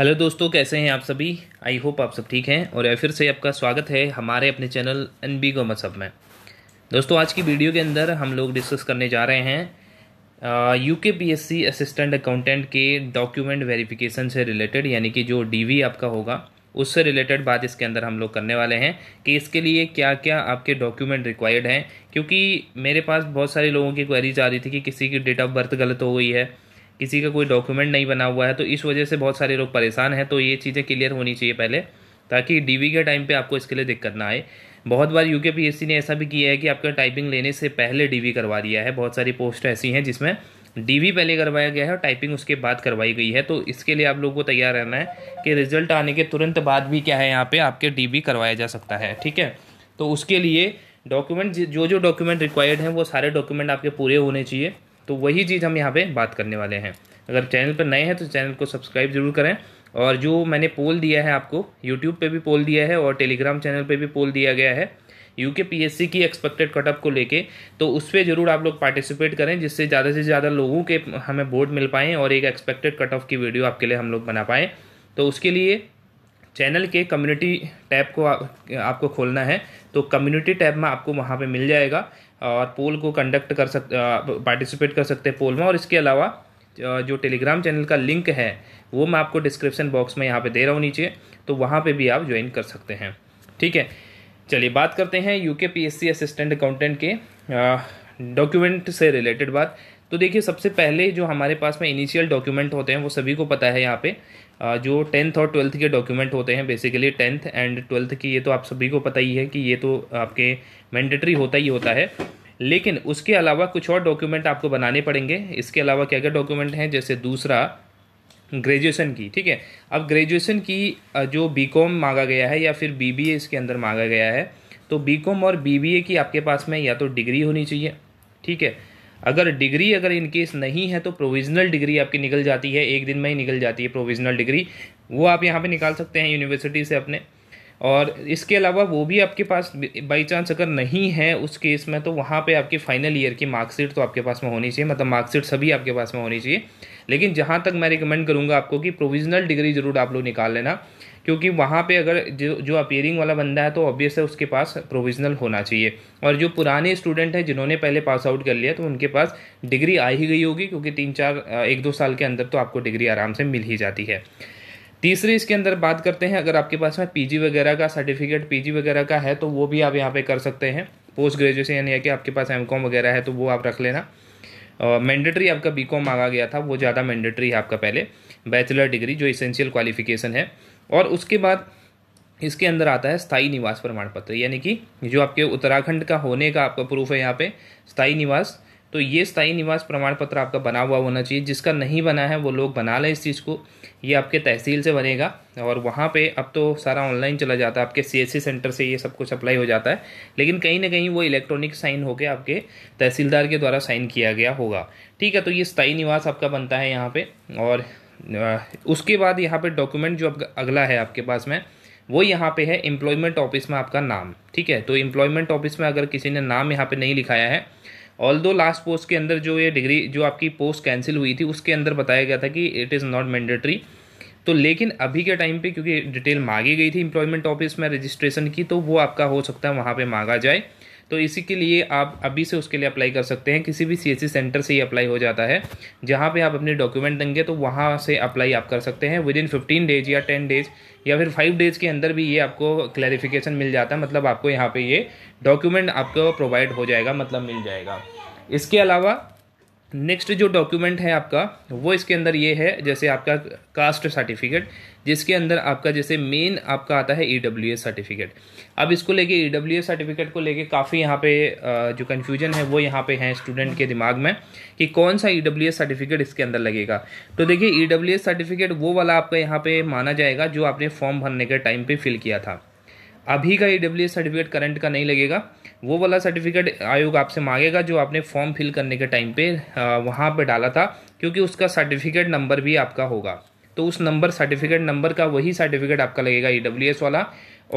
hello दोस्तों कैसे हैं आप सभी आई होप आप सब ठीक हैं और फिर से आपका स्वागत है हमारे अपने channel N B go hub में दोस्तों आज की वीडियो के अंदर हम लोग डिस्कस करने जा रहे हैं U K P S C assistant accountant के डॉक्यूमेंट वेरिफिकेशन से रिलेटेड यानी कि जो डी वी आपका होगा उससे रिलेटेड बात इसके अंदर हम लोग करने वाले हैं कि इसके लिए क्या क्या आपके डॉक्यूमेंट रिक्वायर्ड हैं क्योंकि मेरे पास बहुत सारे लोगों की क्वेरीज आ रही थी कि किसी की डेट ऑफ बर्थ गलत हो गई है किसी का कोई डॉक्यूमेंट नहीं बना हुआ है तो इस वजह से बहुत सारे लोग परेशान हैं तो ये चीज़ें क्लियर होनी चाहिए पहले ताकि डी के टाइम पर आपको इसके लिए दिक्कत ना आए बहुत बार यूके ने ऐसा भी किया है कि आपका टाइपिंग लेने से पहले डी करवा दिया है बहुत सारी पोस्ट ऐसी हैं जिसमें डी पहले करवाया गया है और टाइपिंग उसके बाद करवाई गई है तो इसके लिए आप लोगों को तैयार रहना है कि रिजल्ट आने के तुरंत बाद भी क्या है यहाँ पे आपके डी करवाया जा सकता है ठीक है तो उसके लिए डॉक्यूमेंट जो जो डॉक्यूमेंट रिक्वायर्ड हैं वो सारे डॉक्यूमेंट आपके पूरे होने चाहिए तो वही चीज़ हम यहाँ पे बात करने वाले हैं अगर चैनल पर नए हैं तो चैनल को सब्सक्राइब जरूर करें और जो मैंने पोल दिया है आपको यूट्यूब पे भी पोल दिया है और टेलीग्राम चैनल पे भी पोल दिया गया है यू के पी एस सी की एक्सपेक्टेड कटअप को लेके तो उस पर जरूर आप लोग पार्टिसिपेट करें जिससे ज़्यादा से ज़्यादा लोगों के हमें वोट मिल पाएँ और एक एक्सपेक्टेड कट ऑफ की वीडियो आपके लिए हम लोग बना पाएँ तो उसके लिए चैनल के कम्युनिटी टैब को आ, आपको खोलना है तो कम्युनिटी टैब में आपको वहाँ पे मिल जाएगा और पोल को कंडक्ट कर सक पार्टिसिपेट कर सकते हैं पोल में और इसके अलावा जो टेलीग्राम चैनल का लिंक है वो मैं आपको डिस्क्रिप्शन बॉक्स में यहाँ पे दे रहा हूँ नीचे तो वहाँ पे भी आप ज्वाइन कर सकते हैं ठीक है चलिए बात करते हैं यूके पीएससी असिस्टेंट अकाउंटेंट के डॉक्यूमेंट से रिलेटेड बात तो देखिए सबसे पहले जो हमारे पास में इनिशियल डॉक्यूमेंट होते हैं वो सभी को पता है यहाँ पे जो टेंथ और ट्वेल्थ के डॉक्यूमेंट होते हैं बेसिकली टेंथ एंड ट्वेल्थ की ये तो आप सभी को पता ही है कि ये तो आपके मैंडेटरी होता ही होता है लेकिन उसके अलावा कुछ और डॉक्यूमेंट आपको बनाने पड़ेंगे इसके अलावा क्या क्या डॉक्यूमेंट हैं जैसे दूसरा ग्रेजुएशन की ठीक है अब ग्रेजुएशन की जो बी मांगा गया है या फिर बी इसके अंदर मांगा गया है तो बी और बी की आपके पास में या तो डिग्री होनी चाहिए ठीक है अगर डिग्री अगर इनकेस नहीं है तो प्रोविजनल डिग्री आपकी निकल जाती है एक दिन में ही निकल जाती है प्रोविजनल डिग्री वो आप यहाँ पे निकाल सकते हैं यूनिवर्सिटी से अपने और इसके अलावा वो भी आपके पास बाई चांस अगर नहीं है उस केस में तो वहाँ पे आपकी फाइनल ईयर की मार्कशीट तो आपके पास में होनी चाहिए मतलब मार्कशीट सभी आपके पास में होनी चाहिए लेकिन जहाँ तक मैं रिकमेंड करूँगा आपको कि प्रोविजनल डिग्री ज़रूर आप लोग निकाल लेना क्योंकि वहाँ पे अगर जो जो अपियरिंग वाला बंदा है तो ऑब्वियस है उसके पास प्रोविजनल होना चाहिए और जो पुराने स्टूडेंट हैं जिन्होंने पहले पास आउट कर लिया तो उनके पास डिग्री आ ही गई होगी क्योंकि तीन चार एक दो साल के अंदर तो आपको डिग्री आराम से मिल ही जाती है तीसरे इसके अंदर बात करते हैं अगर आपके पास में पी वगैरह का सर्टिफिकेट पी वगैरह का है तो वो भी आप यहाँ पर कर सकते हैं पोस्ट ग्रेजुएशन यानी कि आपके पास एम वगैरह है तो वो आप रख लेना मैंडेटरी आपका बी कॉम मांगा गया था वो ज़्यादा मैंडेटरी है आपका पहले बैचलर डिग्री जो इसेंशियल क्वालिफिकेशन है और उसके बाद इसके अंदर आता है स्थाई निवास प्रमाण पत्र यानी कि जो आपके उत्तराखंड का होने का आपका प्रूफ है यहाँ पे स्थाई निवास तो ये स्थायी निवास प्रमाण पत्र आपका बना हुआ होना चाहिए जिसका नहीं बना है वो लोग बना लें इस चीज़ को ये आपके तहसील से बनेगा और वहाँ पे अब तो सारा ऑनलाइन चला जाता है आपके सीएससी सेंटर से ये सब कुछ अप्लाई हो जाता है लेकिन कहीं ना कहीं वो इलेक्ट्रॉनिक साइन होकर आपके तहसीलदार के द्वारा साइन किया गया होगा ठीक है तो ये स्थायी निवास आपका बनता है यहाँ पर और उसके बाद यहाँ पर डॉक्यूमेंट जो अगला है आपके पास में वो यहाँ पे है एम्प्लॉयमेंट ऑफिस में आपका नाम ठीक है तो एम्प्लॉयमेंट ऑफिस में अगर किसी ने नाम यहाँ पे नहीं लिखाया है ऑल दो लास्ट पोस्ट के अंदर जो ये डिग्री जो आपकी पोस्ट कैंसिल हुई थी उसके अंदर बताया गया था कि इट इज़ नॉट मैंडेटरी तो लेकिन अभी के टाइम पे क्योंकि डिटेल मांगी गई थी एम्प्लॉयमेंट ऑफिस में रजिस्ट्रेशन की तो वो आपका हो सकता है वहाँ पे मांगा जाए तो इसी के लिए आप अभी से उसके लिए अप्लाई कर सकते हैं किसी भी सी सेंटर e से ही अप्लाई हो जाता है जहाँ पर आप अपने डॉक्यूमेंट देंगे तो वहाँ से अप्लाई आप कर सकते हैं विद इन फिफ्टीन डेज या टेन डेज या फिर फाइव डेज के अंदर भी ये आपको क्लैरिफिकेशन मिल जाता है मतलब आपको यहाँ पर ये डॉक्यूमेंट आपको प्रोवाइड हो जाएगा मतलब मिल जाएगा इसके अलावा नेक्स्ट जो डॉक्यूमेंट है आपका वो इसके अंदर ये है जैसे आपका कास्ट सर्टिफिकेट जिसके अंदर आपका जैसे मेन आपका आता है ई डब्ल्यू एस सर्टिफिकेट अब इसको लेके ई डब्ल्यू एस सर्टिफिकेट को लेके काफ़ी यहाँ पे जो कन्फ्यूजन है वो यहाँ पे है स्टूडेंट के दिमाग में कि कौन सा ई डब्ल्यू एस सर्टिफिकेट इसके अंदर लगेगा तो देखिए ई डब्ल्यू एस सर्टिफिकेट वो वाला आपका यहाँ पे माना जाएगा जो आपने फॉर्म भरने के टाइम पर फिल किया था अभी का E W S certificate current का नहीं लगेगा वो वाला सर्टिफिकेट आयोग आपसे मांगेगा जो आपने फॉर्म फिल करने के टाइम पे वहाँ पे डाला था क्योंकि उसका सर्टिफिकेट नंबर भी आपका होगा तो उस नंबर सर्टिफिकेट नंबर का वही सर्टिफिकेट आपका लगेगा ई e वाला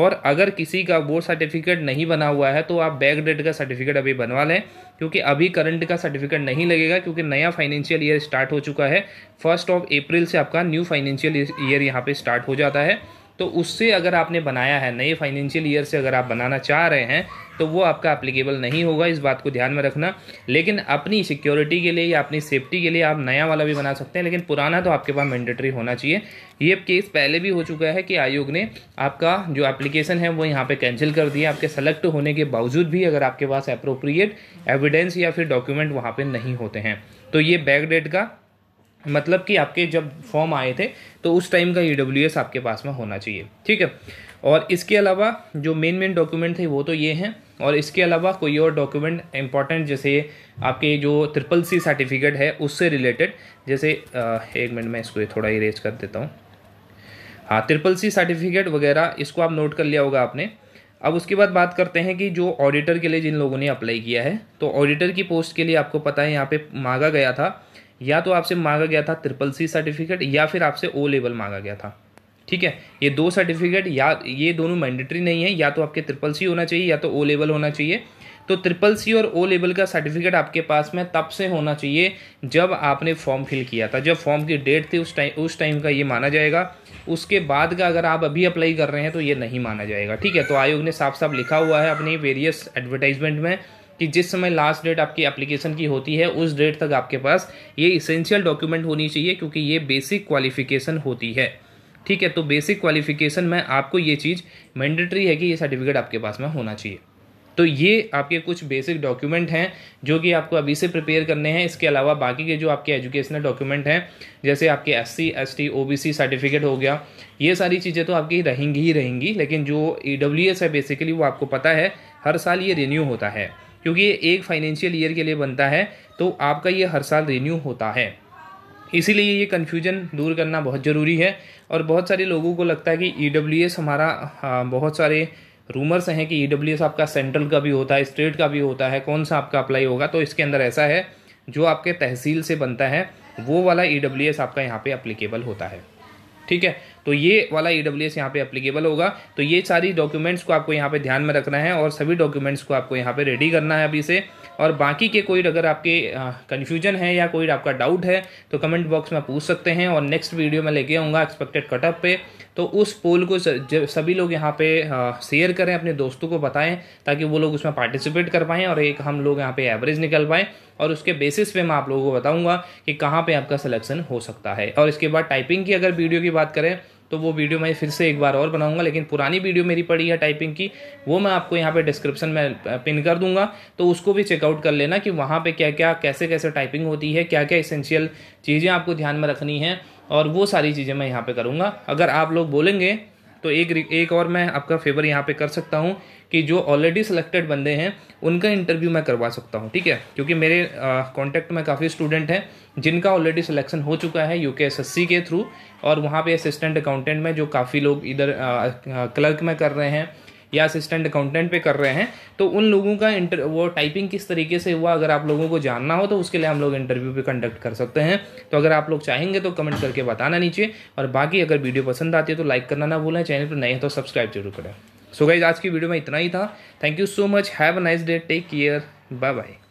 और अगर किसी का वो सर्टिफिकेट नहीं बना हुआ है तो आप बैक डेट का सर्टिफिकेट अभी बनवा लें क्योंकि अभी करंट का सर्टिफिकेट नहीं लगेगा क्योंकि नया फाइनेंशियल ईयर स्टार्ट हो चुका है फर्स्ट ऑफ अप्रैल से आपका न्यू फाइनेंशियल ईयर यहाँ पे स्टार्ट हो जाता है तो उससे अगर आपने बनाया है नए फाइनेंशियल ईयर से अगर आप बनाना चाह रहे हैं तो वो आपका अप्लीकेबल नहीं होगा इस बात को ध्यान में रखना लेकिन अपनी सिक्योरिटी के लिए या अपनी सेफ्टी के लिए आप नया वाला भी बना सकते हैं लेकिन पुराना तो आपके पास मैंडेटरी होना चाहिए ये केस पहले भी हो चुका है कि आयोग ने आपका जो एप्लीकेशन है वो यहाँ पर कैंसिल कर दिया आपके सेलेक्ट होने के बावजूद भी अगर आपके पास अप्रोप्रिएट एविडेंस या फिर डॉक्यूमेंट वहाँ पर नहीं होते हैं तो ये बैक डेट का मतलब कि आपके जब फॉर्म आए थे तो उस टाइम का ई e आपके पास में होना चाहिए ठीक है और इसके अलावा जो मेन मेन डॉक्यूमेंट थे वो तो ये हैं और इसके अलावा कोई और डॉक्यूमेंट इम्पॉर्टेंट जैसे आपके जो ट्रिपल सी सर्टिफिकेट है उससे रिलेटेड जैसे एक मिनट मैं इसको थोड़ा इरेज कर देता हूँ हाँ ट्रिपल सी सर्टिफिकेट वगैरह इसको आप नोट कर लिया होगा आपने अब उसके बाद बात करते हैं कि जो ऑडिटर के लिए जिन लोगों ने अप्लाई किया है तो ऑडिटर की पोस्ट के लिए आपको पता है यहाँ पे मांगा गया था या तो आपसे मांगा गया था ट्रिपल सी सर्टिफिकेट या फिर आपसे ओ लेवल मांगा गया था ठीक है ये दो सर्टिफिकेट या ये दोनों मैंडेटरी नहीं है या तो आपके ट्रिपल सी होना चाहिए या तो ओ लेवल होना चाहिए तो ट्रिपल सी और ओ लेवल का सर्टिफिकेट आपके पास में तब से होना चाहिए जब आपने फॉर्म फिल किया था जब फॉर्म की डेट थी उस टाइम उस टाइम का ये माना जाएगा उसके बाद का अगर आप अभी अप्लाई कर रहे हैं तो ये नहीं माना जाएगा ठीक है तो आयोग ने साफ साफ लिखा हुआ है अपनी वेरियस एडवर्टाइजमेंट में कि जिस समय लास्ट डेट आपकी एप्लीकेशन की होती है उस डेट तक आपके पास ये इसेंशियल डॉक्यूमेंट होनी चाहिए क्योंकि ये बेसिक क्वालिफिकेशन होती है ठीक है तो बेसिक क्वालिफिकेशन में आपको ये चीज़ मैंडेटरी है कि ये सर्टिफिकेट आपके पास में होना चाहिए तो ये आपके कुछ बेसिक डॉक्यूमेंट हैं जो कि आपको अभी से प्रिपेयर करने हैं इसके अलावा बाकी के जो आपके एजुकेशनल डॉक्यूमेंट हैं जैसे आपके S C S T O B C certificate हो गया ये सारी चीज़ें तो आपकी रहेंगी ही रहेंगी लेकिन जो ई डब्ल्यू एस है बेसिकली वो आपको पता है हर साल ये रिन्यू होता है क्योंकि ये एक फाइनेंशियल ईयर के लिए बनता है तो आपका ये हर साल रिन्यू होता है इसीलिए ये कन्फ्यूजन दूर करना बहुत ज़रूरी है और बहुत सारे लोगों को लगता है कि ई e हमारा हाँ, बहुत सारे रूमर्स हैं कि ई e आपका सेंट्रल का भी होता है स्टेट का भी होता है कौन सा आपका अप्लाई होगा तो इसके अंदर ऐसा है जो आपके तहसील से बनता है वो वाला ई e आपका यहाँ पे अप्लीकेबल होता है ठीक है तो ये वाला ई डब्ल्यू एस यहाँ पे अप्लीकेबल होगा तो ये सारी डॉक्यूमेंट्स को आपको यहाँ पे ध्यान में रखना है और सभी डॉक्यूमेंट्स को आपको यहाँ पे रेडी करना है अभी से और बाकी के कोई अगर आपके कन्फ्यूजन है या कोई आपका डाउट है तो कमेंट बॉक्स में पूछ सकते हैं और नेक्स्ट वीडियो में लेके आऊँगा एक्सपेक्टेड कटअप पे तो उस पोल को सभी लोग यहाँ पे शेयर करें अपने दोस्तों को बताएं ताकि वो लोग उसमें पार्टिसिपेट कर पाएँ और एक हम लोग यहाँ पे एवरेज निकल पाएँ और उसके बेसिस पे मैं आप लोगों को बताऊंगा कि कहाँ पे आपका सिलेक्शन हो सकता है और इसके बाद टाइपिंग की अगर वीडियो की बात करें तो वो वीडियो मैं फिर से एक बार और बनाऊंगा लेकिन पुरानी वीडियो मेरी पड़ी है टाइपिंग की वो मैं आपको यहाँ पे डिस्क्रिप्शन में पिन कर दूंगा तो उसको भी चेकआउट कर लेना कि वहाँ पे क्या क्या कैसे कैसे टाइपिंग होती है क्या क्या इसेंशियल चीज़ें आपको ध्यान में रखनी है और वो सारी चीज़ें मैं यहाँ पे करूँगा अगर आप लोग बोलेंगे तो एक एक और मैं आपका फेवर यहाँ पे कर सकता हूँ कि जो ऑलरेडी सिलेक्टेड बंदे हैं उनका इंटरव्यू मैं करवा सकता हूँ ठीक है क्योंकि मेरे कॉन्टैक्ट में काफ़ी स्टूडेंट हैं जिनका ऑलरेडी सिलेक्शन हो चुका है यू के के थ्रू और वहाँ पे असिस्टेंट अकाउंटेंट में जो काफ़ी लोग इधर क्लर्क में कर रहे हैं या असिस्टेंट अकाउंटेंट पे कर रहे हैं तो उन लोगों का इंटर वो टाइपिंग किस तरीके से हुआ अगर आप लोगों को जानना हो तो उसके लिए हम लोग इंटरव्यू भी कंडक्ट कर सकते हैं तो अगर आप लोग चाहेंगे तो कमेंट करके बताना नीचे और बाकी अगर वीडियो पसंद आती है तो लाइक करना ना भूलें चैनल पर नए है तो सब्सक्राइब जरूर करें सो so गाइज आज की वीडियो में इतना ही था thank you so much have a nice day take care bye bye